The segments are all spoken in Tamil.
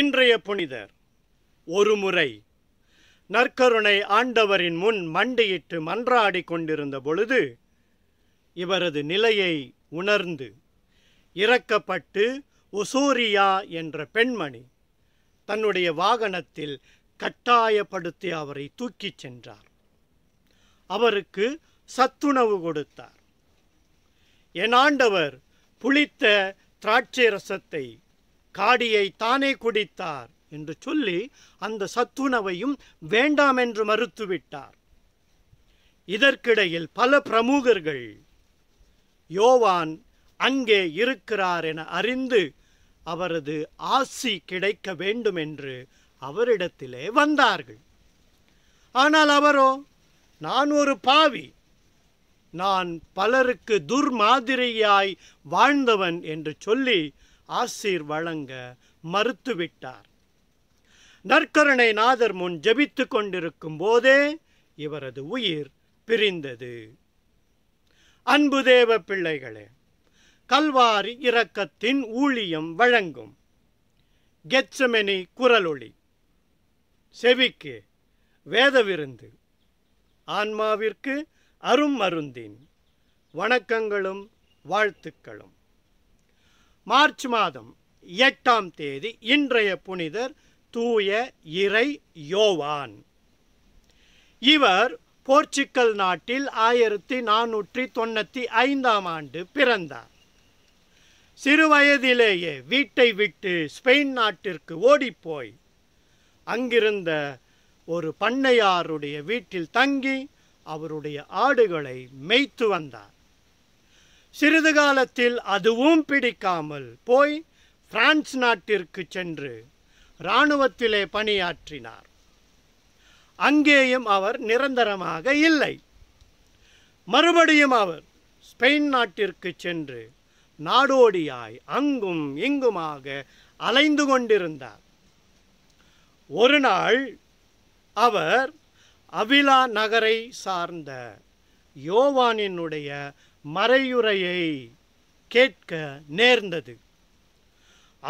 இன்றைய புனிதர் ஒருமுறை நற்கருணை ஆண்டவரின் முன் மண்டியிட்டு மன்றாடி கொண்டிருந்த பொழுது இவரது நிலையை உணர்ந்து இறக்கப்பட்டு உசூரியா என்ற பெண்மணி தன்னுடைய வாகனத்தில் கட்டாயப்படுத்தி அவரை தூக்கிச் சென்றார் அவருக்கு சத்துணவு கொடுத்தார் என் ஆண்டவர் புளித்த திராட்சை ரசத்தை காடியை தானே குடித்தார் என்று சொல்லி அந்த சத்துணவையும் வேண்டாம் என்று மறுத்துவிட்டார் இதற்கிடையில் பல பிரமுகர்கள் யோவான் அங்கே இருக்கிறார் என அறிந்து அவரது ஆசி கிடைக்க வேண்டும் என்று அவரிடத்திலே வந்தார்கள் ஆனால் அவரோ நான் ஒரு பாவி நான் பலருக்கு துர்மாதிரியாய் வாழ்ந்தவன் என்று சொல்லி ஆசீர் வழங்க மறுத்துவிட்டார் நற்கருணை நாதர் முன் ஜபித்து கொண்டிருக்கும் போதே இவரது உயிர் பிரிந்தது அன்பு தேவ பிள்ளைகளே கல்வாரி இரக்கத்தின் ஊழியம் வழங்கும் கெச்சமெனி குரலொளி செவிக்கு வேத விருந்து ஆன்மாவிற்கு அரும் அருந்தின் வணக்கங்களும் வாழ்த்துக்களும் மார்ச் மாதம் எட்டாம் தேதி இன்றைய புனிதர் தூய இறை யோவான் இவர் போர்ச்சுக்கல் நாட்டில் ஆயிரத்தி நானூற்றி தொண்ணூற்றி ஐந்தாம் ஆண்டு பிறந்தார் சிறுவயதிலேயே வீட்டை விட்டு ஸ்பெயின் நாட்டிற்கு ஓடிப்போய் அங்கிருந்த ஒரு பண்ணையாருடைய வீட்டில் தங்கி அவருடைய ஆடுகளை மேய்த்து வந்தார் சிறிது காலத்தில் அதுவும் பிடிக்காமல் போய் பிரான்ஸ் நாட்டிற்கு சென்று இராணுவத்திலே பணியாற்றினார் அங்கேயும் அவர் நிரந்தரமாக இல்லை மறுபடியும் அவர் ஸ்பெயின் நாட்டிற்கு சென்று நாடோடியாய் அங்கும் இங்குமாக அலைந்து கொண்டிருந்தார் ஒரு நாள் அவர் அவிலா நகரை சார்ந்த யோவானினுடைய மறையுறையை கேட்க நேர்ந்தது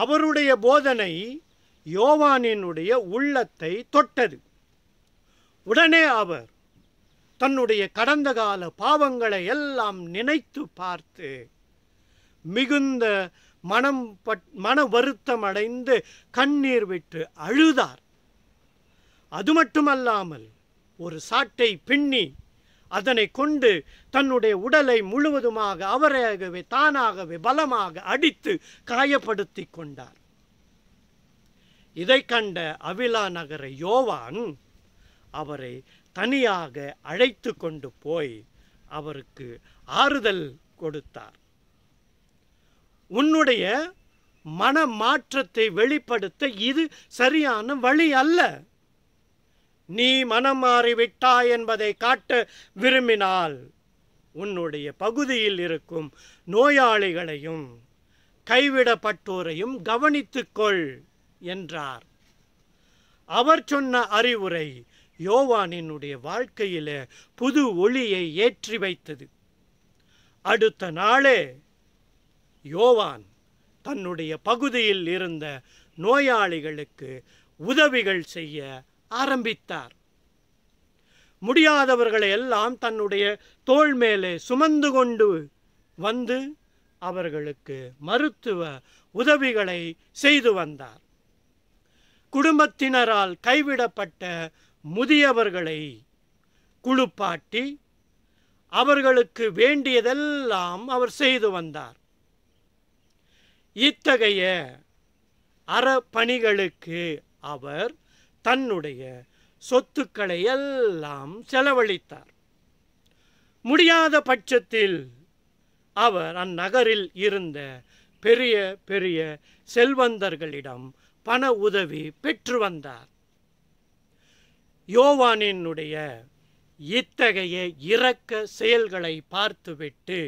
அவருடைய போதனை யோவானினுடைய உள்ளத்தை தொட்டது உடனே அவர் தன்னுடைய கடந்த கால பாவங்களை எல்லாம் நினைத்து பார்த்து மிகுந்த மனம் பட் மன அடைந்து கண்ணீர் விட்டு அழுதார் அது மட்டுமல்லாமல் ஒரு சாட்டை பின்னி அதனை கொண்டு தன்னுடைய உடலை முழுவதுமாக அவராகவே தானாகவே பலமாக அடித்து காயப்படுத்தி கொண்டார் இதை கண்ட அவிலா நகர யோவான் அவரை தனியாக அழைத்து கொண்டு போய் அவருக்கு ஆறுதல் கொடுத்தார் உன்னுடைய மன மாற்றத்தை வெளிப்படுத்த இது சரியான வழி அல்ல நீ மனம் மாறிவிட்டாய் என்பதை காட்ட விரும்பினால் உன்னுடைய பகுதியில் இருக்கும் நோயாளிகளையும் கைவிடப்பட்டோரையும் கவனித்துக்கொள் என்றார் அவர் சொன்ன அறிவுரை யோவானினுடைய வாழ்க்கையில புது ஒளியை ஏற்றி வைத்தது அடுத்த நாளே யோவான் தன்னுடைய பகுதியில் இருந்த நோயாளிகளுக்கு உதவிகள் செய்ய ஆரம்பித்தார் முடியாதவர்களை எல்லாம் தன்னுடைய தோல் மேலே சுமந்து கொண்டு வந்து அவர்களுக்கு மருத்துவ உதவிகளை செய்து வந்தார் குடும்பத்தினரால் கைவிடப்பட்ட முதியவர்களை குழுப்பாட்டி அவர்களுக்கு வேண்டியதெல்லாம் அவர் செய்து வந்தார் இத்தகைய அறப்பணிகளுக்கு அவர் தன்னுடைய சொத்துக்களை எல்லாம் செலவழித்தார் முடியாத பட்சத்தில் அவர் அந்நகரில் இருந்த பெரிய பெரிய செல்வந்தர்களிடம் பண உதவி பெற்று வந்தார் யோவானினுடைய இத்தகைய இரக்க செயல்களை பார்த்துவிட்டு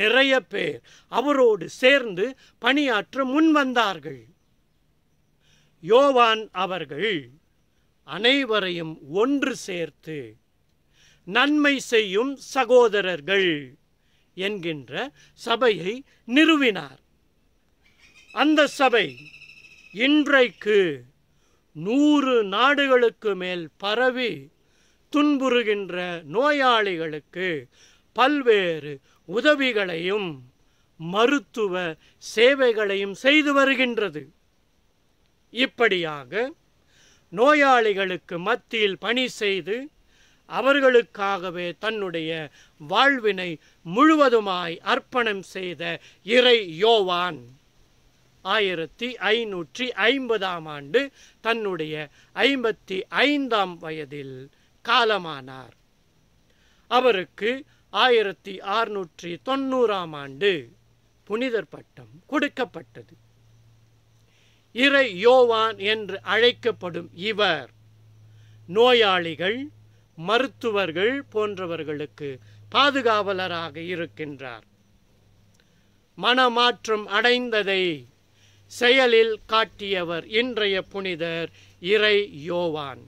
நிறைய பேர் அவரோடு சேர்ந்து பணியாற்ற முன் வந்தார்கள் யோவான் அவர்கள் அனைவரையும் ஒன்று சேர்த்து நன்மை செய்யும் சகோதரர்கள் என்கின்ற சபையை நிறுவினார் அந்த சபை இன்றைக்கு நூறு நாடுகளுக்கு மேல் பரவி துன்புறுகின்ற நோயாளிகளுக்கு பல்வேறு உதவிகளையும் மருத்துவ சேவைகளையும் செய்து வருகின்றது இப்படியாக நோயாளிகளுக்கு மத்தியில் பணி செய்து அவர்களுக்காகவே தன்னுடைய வாழ்வினை முழுவதுமாய் அர்ப்பணம் செய்த இறை யோவான் ஆயிரத்தி ஐநூற்றி ஐம்பதாம் ஆண்டு தன்னுடைய ஐம்பத்தி ஐந்தாம் வயதில் காலமானார் அவருக்கு ஆயிரத்தி அறுநூற்றி தொண்ணூறாம் ஆண்டு புனிதர் பட்டம் கொடுக்கப்பட்டது இறை யோவான் என்று அழைக்கப்படும் இவர் நோயாளிகள் மருத்துவர்கள் போன்றவர்களுக்கு பாதுகாவலராக இருக்கின்றார் மனமாற்றம் அடைந்ததை செயலில் காட்டியவர் இன்றைய புனிதர் இறை யோவான்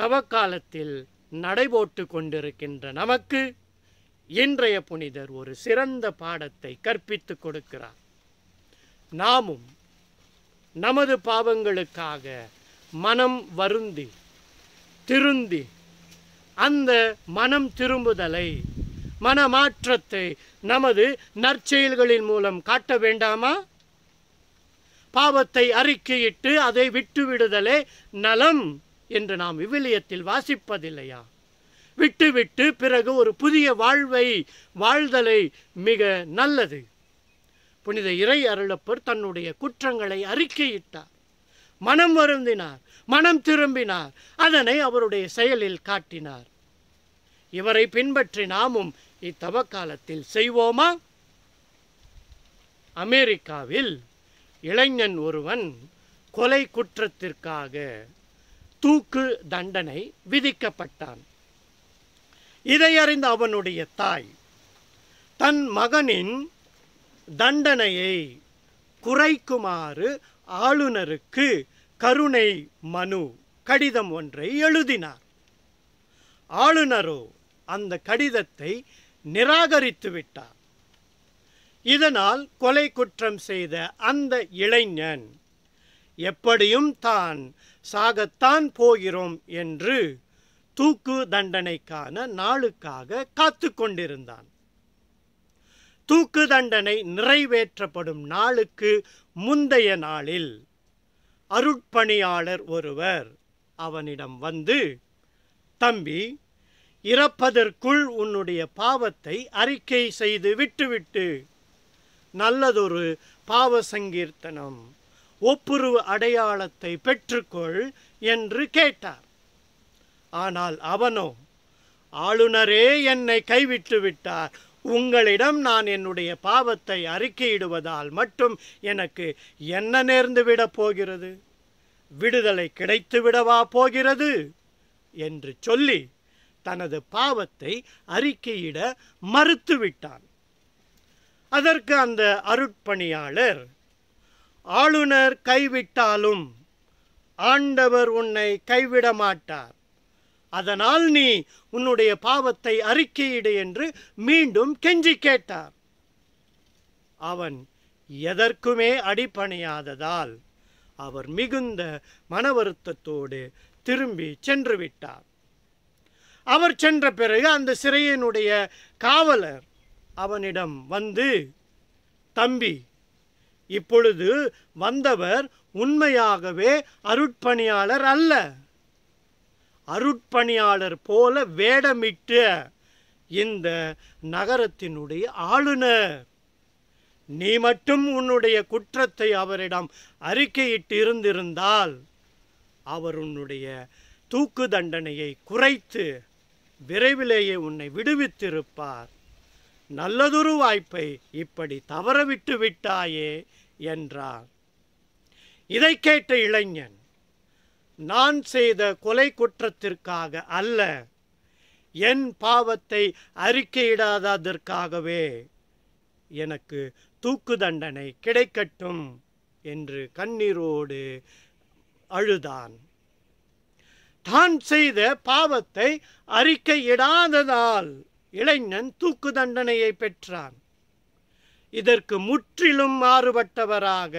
தவக்காலத்தில் நடைபோட்டு கொண்டிருக்கின்ற நமக்கு இன்றைய புனிதர் ஒரு சிறந்த பாடத்தை கற்பித்துக் கொடுக்கிறார் நாமும் நமது பாவங்களுக்காக மனம் வருந்தி திருந்தி அந்த மனம் திரும்புதலை மனமாற்றத்தை நமது நற்செயல்களின் மூலம் காட்ட வேண்டாமா பாவத்தை அறிக்கையிட்டு அதை விட்டுவிடுதலே நலம் என்று நாம் விவிலியத்தில் வாசிப்பதில்லையா விட்டுவிட்டு பிறகு ஒரு புதிய வாழ்வை வாழ்தலை மிக நல்லது புனித இறை அருளப்பர் தன்னுடைய குற்றங்களை அறிக்கையிட்டார் மனம் வருந்தினார் மனம் திரும்பினார் அதனை அவருடைய செயலில் காட்டினார் இவரை பின்பற்றி நாமும் இத்தவ காலத்தில் செய்வோமா அமெரிக்காவில் இளைஞன் ஒருவன் கொலை குற்றத்திற்காக தூக்கு தண்டனை விதிக்கப்பட்டான் இதை அறிந்த அவனுடைய தாய் தன் மகனின் தண்டனையை குறைக்குமாறு ஆளுநருக்கு கருணை மனு கடிதம் ஒன்றை எழுதினார் ஆளுநரோ அந்த கடிதத்தை நிராகரித்து விட்டார் இதனால் கொலை குற்றம் செய்த அந்த இளைஞன் எப்படியும் தான் சாகத்தான் போகிறோம் என்று தூக்கு தண்டனைக்கான நாளுக்காக காத்து கொண்டிருந்தான் தூக்கு தண்டனை நிறைவேற்றப்படும் நாளுக்கு முந்தைய நாளில் அருட்பணியாளர் ஒருவர் அவனிடம் வந்து தம்பி இறப்பதற்குள் உன்னுடைய பாவத்தை அறிக்கை செய்து விட்டுவிட்டு நல்லதொரு பாவ சங்கீர்த்தனம் ஒப்புருவு அடையாளத்தை பெற்றுக்கொள் என்று கேட்டார் ஆனால் அவனோ ஆளுநரே என்னை கைவிட்டு விட்டார் உங்களிடம் நான் என்னுடைய பாவத்தை அறிக்கையிடுவதால் மட்டும் எனக்கு என்ன விடப் போகிறது விடுதலை கிடைத்து விடவா போகிறது என்று சொல்லி தனது பாவத்தை அறிக்கையிட மறுத்துவிட்டான் அதற்கு அந்த அருட்பணியாளர் ஆளுநர் கைவிட்டாலும் ஆண்டவர் உன்னை கைவிட மாட்டார் அதனால் நீ உன்னுடைய பாவத்தை அறிக்கையிடு என்று மீண்டும் கெஞ்சி கேட்டார் அவன் எதற்குமே அடிப்பணியாததால் அவர் மிகுந்த மன வருத்தத்தோடு திரும்பி சென்று விட்டார் அவர் சென்ற பிறகு அந்த சிறையினுடைய காவலர் அவனிடம் வந்து தம்பி இப்பொழுது வந்தவர் உண்மையாகவே அருட்பணியாளர் அல்ல அருட்பணியாளர் போல வேடமிட்டு இந்த நகரத்தினுடைய ஆளுநர் நீ மட்டும் உன்னுடைய குற்றத்தை அவரிடம் அறிக்கையிட்டு இருந்திருந்தால் அவர் உன்னுடைய தூக்கு தண்டனையை குறைத்து விரைவிலேயே உன்னை விடுவித்திருப்பார் நல்லதொரு வாய்ப்பை இப்படி தவறவிட்டு விட்டாயே என்றார் இதை கேட்ட இளைஞன் நான் செய்த கொலை குற்றத்திற்காக அல்ல என் பாவத்தை அறிக்கையிடாததற்காகவே எனக்கு தூக்கு தண்டனை கிடைக்கட்டும் என்று கண்ணீரோடு அழுதான் தான் செய்த பாவத்தை அறிக்கையிடாததால் இளைஞன் தூக்கு தண்டனையை பெற்றான் இதற்கு முற்றிலும் மாறுபட்டவராக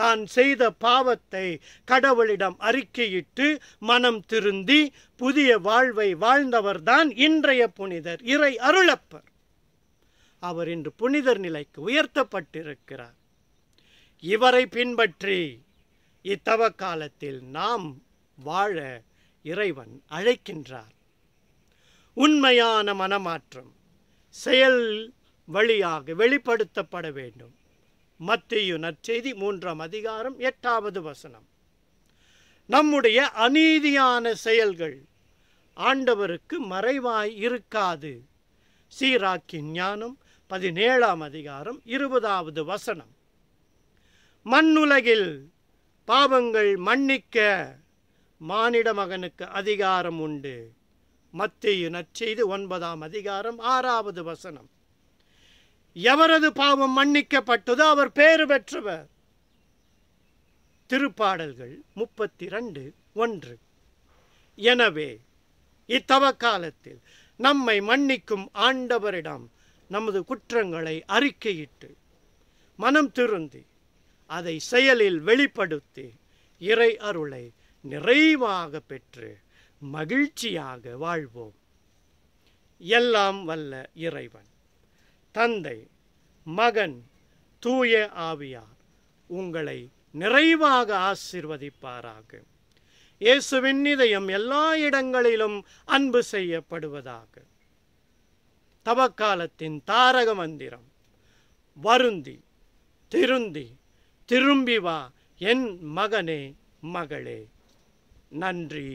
தான் செய்த பாவத்தை கடவுளிடம் அறிக்கையிட்டு மனம் திருந்தி புதிய வாழ்வை வாழ்ந்தவர்தான் இன்றைய புனிதர் இறை அருளப்பர் அவர் இன்று புனிதர் நிலைக்கு உயர்த்தப்பட்டிருக்கிறார் இவரை பின்பற்றி இத்தவ காலத்தில் நாம் வாழ இறைவன் அழைக்கின்றார் உண்மையான மனமாற்றம் செயல் வழியாக வெளிப்படுத்தப்பட வேண்டும் மத்தியு நற்செய்தி மூன்றாம் அதிகாரம் எட்டாவது வசனம் நம்முடைய அநீதியான செயல்கள் ஆண்டவருக்கு மறைவாய் இருக்காது சீராக்கின் ஞானம் பதினேழாம் அதிகாரம் இருபதாவது வசனம் மண்ணுலகில் பாவங்கள் மன்னிக்க மானிட மகனுக்கு அதிகாரம் உண்டு மத்திய நற்செய்து ஒன்பதாம் அதிகாரம் ஆறாவது வசனம் எவரது பாவம் மன்னிக்கப்பட்டதோ அவர் பேறு பெற்றவர் திருப்பாடல்கள் முப்பத்தி ரெண்டு ஒன்று எனவே இத்தவ காலத்தில் நம்மை மன்னிக்கும் ஆண்டவரிடம் நமது குற்றங்களை அறிக்கையிட்டு மனம் திருந்தி அதை செயலில் வெளிப்படுத்தி இறை அருளை நிறைவாக பெற்று மகிழ்ச்சியாக வாழ்வோம் எல்லாம் வல்ல இறைவன் தந்தை மகன் தூய ஆவியார் உங்களை நிறைவாக ஆசிர்வதிப்பாராக இயேசுவின் இதயம் எல்லா இடங்களிலும் அன்பு செய்யப்படுவதாக தவக்காலத்தின் தாரக மந்திரம் வருந்தி திருந்தி திரும்பி வா என் மகனே மகளே நன்றி